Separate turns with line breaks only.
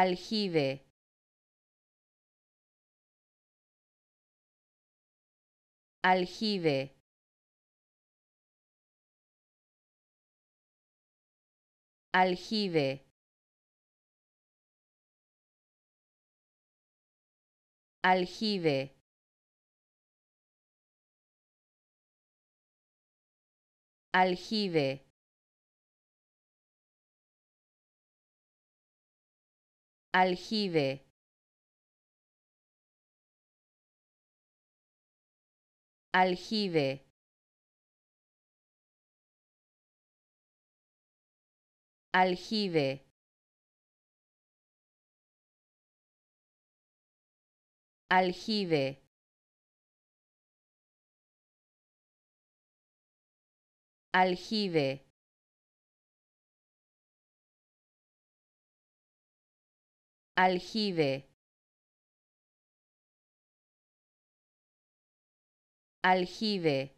aljibe aljibe aljibe aljibe aljibe aljibe aljibe aljibe aljibe aljibe aljibe aljibe